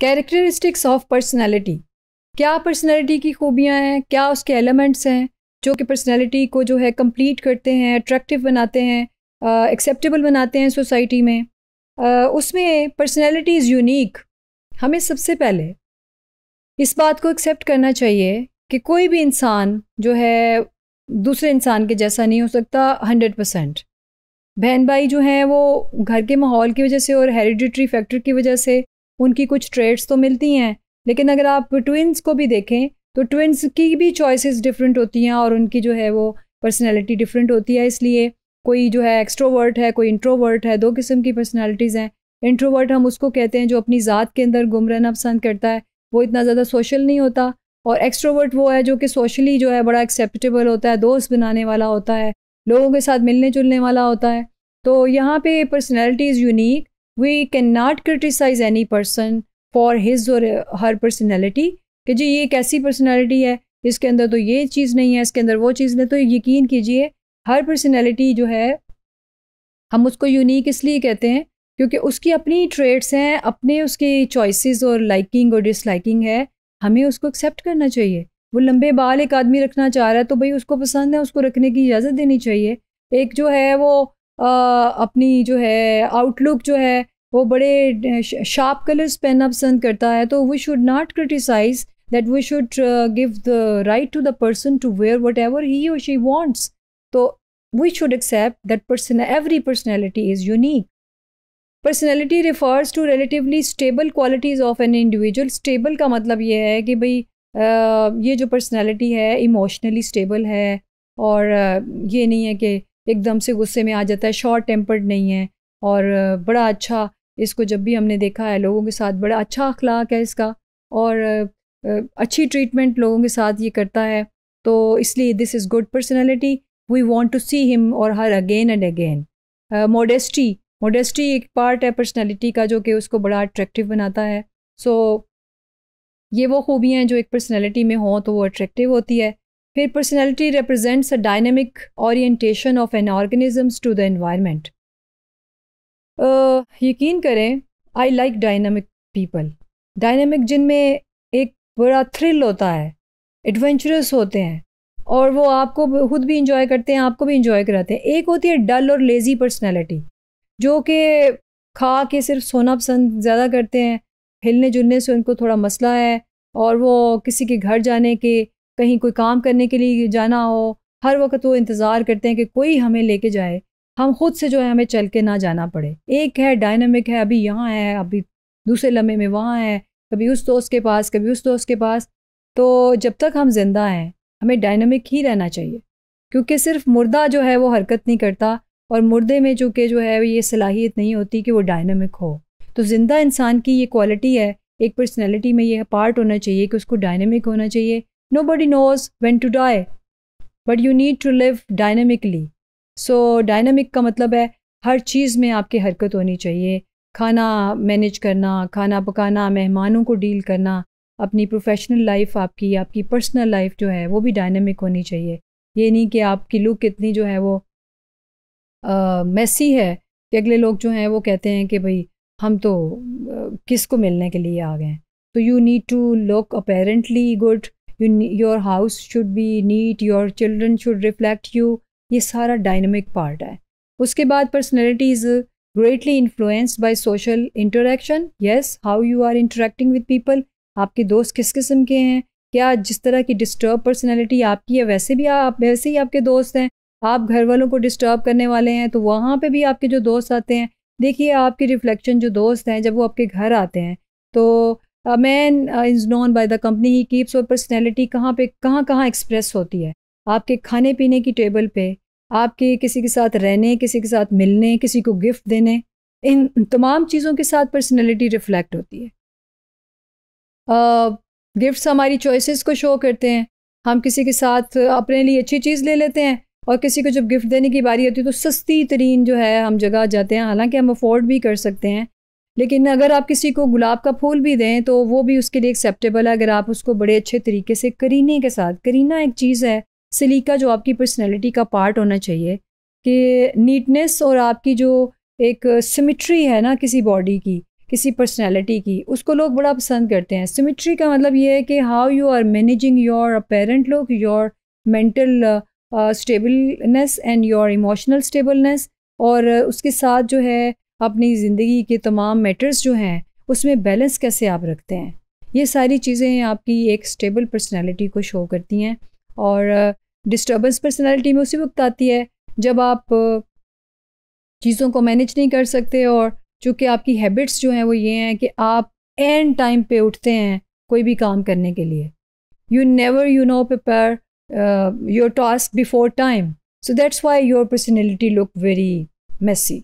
characteristics of personality क्या personality की खूबियाँ हैं क्या उसके एलिमेंट्स हैं जो कि पर्सनैलिटी को जो है कम्प्लीट करते हैं अट्रैक्टिव बनाते हैं एक्सेप्टेबल बनाते हैं सोसाइटी में uh, उसमें पर्सनैलिटी इज़ यूनिक हमें सबसे पहले इस बात को एक्सेप्ट करना चाहिए कि कोई भी इंसान जो है दूसरे इंसान के जैसा नहीं हो सकता हंड्रेड परसेंट बहन भाई जो हैं वो घर के माहौल की वजह से और हेरिडिट्री फैक्टर की वजह से उनकी कुछ ट्रेड्स तो मिलती हैं लेकिन अगर आप ट्विन्स को भी देखें तो ट्विन्स की भी चॉइसेस डिफरेंट होती हैं और उनकी जो है वो पर्सनैलिटी डिफरेंट होती है इसलिए कोई जो है एक्स्ट्रोवर्ट है कोई इंट्रोवर्ट है दो किस्म की पर्सनैलिटीज़ हैं इंट्रोवर्ट हम उसको कहते हैं जो अपनी ज़ात के अंदर गुम रहना पसंद करता है वो इतना ज़्यादा सोशल नहीं होता और एक्स्ट्रोवर्ट वो है जो कि सोशली जो है बड़ा एक्सेप्टेबल होता है दोस्त बनाने वाला होता है लोगों के साथ मिलने जुलने वाला होता है तो यहाँ पे personality is unique we can not criticise any person for his or her personality कि जी ये कैसी पर्सनैलिटी है इसके अंदर तो ये चीज़ नहीं है इसके अंदर वो चीज़ नहीं तो यकीन कीजिए हर पर्सनैलिटी जो है हम उसको यूनिक इसलिए कहते हैं क्योंकि उसकी अपनी ट्रेड्स हैं अपने उसकी चॉइसेस और लाइकिंग और डिसलाइकिंग है हमें उसको एक्सेप्ट करना चाहिए वो लंबे बाल एक आदमी रखना चाह रहा है तो भाई उसको पसंद है उसको रखने की इजाज़त देनी चाहिए एक जो है वो अपनी जो है आउटलुक जो है वो बड़े शार्प कलर्स पहनना पसंद करता है तो we should not criticise that we should give the right to the person to wear whatever he or she wants तो we should accept that person every personality is unique personality refers to relatively stable qualities of an individual stable का मतलब ये है कि भाई ये जो personality है इमोशनली स्टेबल है और ये नहीं है कि एकदम से गुस्से में आ जाता है शॉर्ट टेम्पर्ड नहीं है और बड़ा अच्छा इसको जब भी हमने देखा है लोगों के साथ बड़ा अच्छा अखलाक है इसका और अच्छी ट्रीटमेंट लोगों के साथ ये करता है तो इसलिए this is good personality we want to see him or her again and again modesty modesty एक पार्ट है पर्सनैलिटी का जो कि उसको बड़ा अट्रैक्टिव बनाता है सो so, ये वो खूबियाँ हैं जो एक पर्सनैलिटी में हों तो वो अट्रैक्टिव होती है फिर personality represents a dynamic orientation of an organisms to the environment यकीन करें I like dynamic people dynamic जिनमें एक बड़ा थ्रिल होता है एडवेंचरस होते हैं और वो आपको खुद भी इंजॉय करते हैं आपको भी इंजॉय कराते हैं एक होती है डल और लेज़ी पर्सनैलिटी जो कि खा के सिर्फ सोना पसंद ज़्यादा करते हैं हिलने जुलने से उनको थोड़ा मसला है और वो किसी के घर जाने के कहीं कोई काम करने के लिए जाना हो हर वक्त वो इंतज़ार करते हैं कि कोई हमें लेके जाए हम खुद से जो है हमें चल के ना जाना पड़े एक है डायनमिक है अभी यहाँ है अभी दूसरे लम्हे में वहाँ है कभी उस दोस्त के पास कभी उस दोस्त के पास तो जब तक हम जिंदा हैं हमें डायनमिक ही रहना चाहिए क्योंकि सिर्फ मुर्दा जो है वो हरकत नहीं करता और मुर्दे में चूँकि जो है ये सलाहियत नहीं होती कि वो डायनमिक हो तो ज़िंदा इंसान की ये क्वालिटी है एक पर्सनैलिटी में यह पार्ट होना चाहिए कि उसको डायनमिक होना चाहिए nobody knows when to die but you need to live dynamically so dynamic का मतलब है हर चीज़ में आपकी हरकत होनी चाहिए खाना मैनेज करना खाना पकाना मेहमानों को डील करना अपनी प्रोफेशनल लाइफ आपकी आपकी पर्सनल लाइफ जो है वो भी डायनामिक होनी चाहिए ये नहीं कि आपकी लुक इतनी जो है वो मैसी है कि अगले लोग जो हैं वो कहते हैं कि भाई हम तो किस को मिलने के लिए आ गए हैं तो you need to look apparently good you your house should be neat your children should reflect you ये सारा डायनमिक पार्ट है उसके बाद personality is greatly influenced by social interaction yes how you are interacting with people आपके दोस्त किस किस्म के हैं क्या जिस तरह की डिस्टर्ब पर्सनैलिटी आपकी है वैसे भी आप वैसे ही आपके दोस्त हैं आप घर वालों को डिस्टर्ब करने वाले हैं तो वहाँ पे भी आपके जो दोस्त आते हैं देखिए आपके रिफ्लेक्शन जो दोस्त हैं जब वो आपके घर आते हैं तो man is known by the company he keeps or personality कहाँ पे कहाँ कहाँ एक्सप्रेस होती है आपके खाने पीने की टेबल पे आपके किसी के साथ रहने किसी के साथ मिलने किसी को गिफ्ट देने इन तमाम चीज़ों के साथ पर्सनैलिटी रिफ्लेक्ट होती है गिफ्ट्स uh, हमारी चॉइसेस को शो करते हैं हम किसी के साथ अपने लिए अच्छी चीज़ ले लेते हैं और किसी को जब गिफ्ट देने की बारी होती है तो सस्ती तरीन जो है हम जगह जाते हैं हालांकि हम अफोर्ड भी कर सकते हैं लेकिन अगर आप किसी को गुलाब का फूल भी दें तो वो भी उसके लिए एक्सेप्टेबल है अगर आप उसको बड़े अच्छे तरीके से करीने के साथ करीना एक चीज़ है सलीका जो आपकी पर्सनैलिटी का पार्ट होना चाहिए कि नीटनेस और आपकी जो एक सिमिट्री है ना किसी बॉडी की किसी पर्सनैलिटी की उसको लोग बड़ा पसंद करते हैं सिमिट्री का मतलब ये है कि how you are managing your apparent look your mental stableness and your emotional stableness और उसके साथ जो है अपनी ज़िंदगी के तमाम मैटर्स जो हैं उसमें बैलेंस कैसे आप रखते हैं ये सारी चीज़ें आपकी एक स्टेबल पर्सनैलिटी को शो करती हैं और डिस्टर्बेंस पर्सनैलिटी में उसी वक्त आती है जब आप चीज़ों को मैनेज नहीं कर सकते और चूँकि आपकी हैबिट्स जो हैं वो ये हैं कि आप एन टाइम पे उठते हैं कोई भी काम करने के लिए you never you know prepare your task before time so that's why your personality look very Messi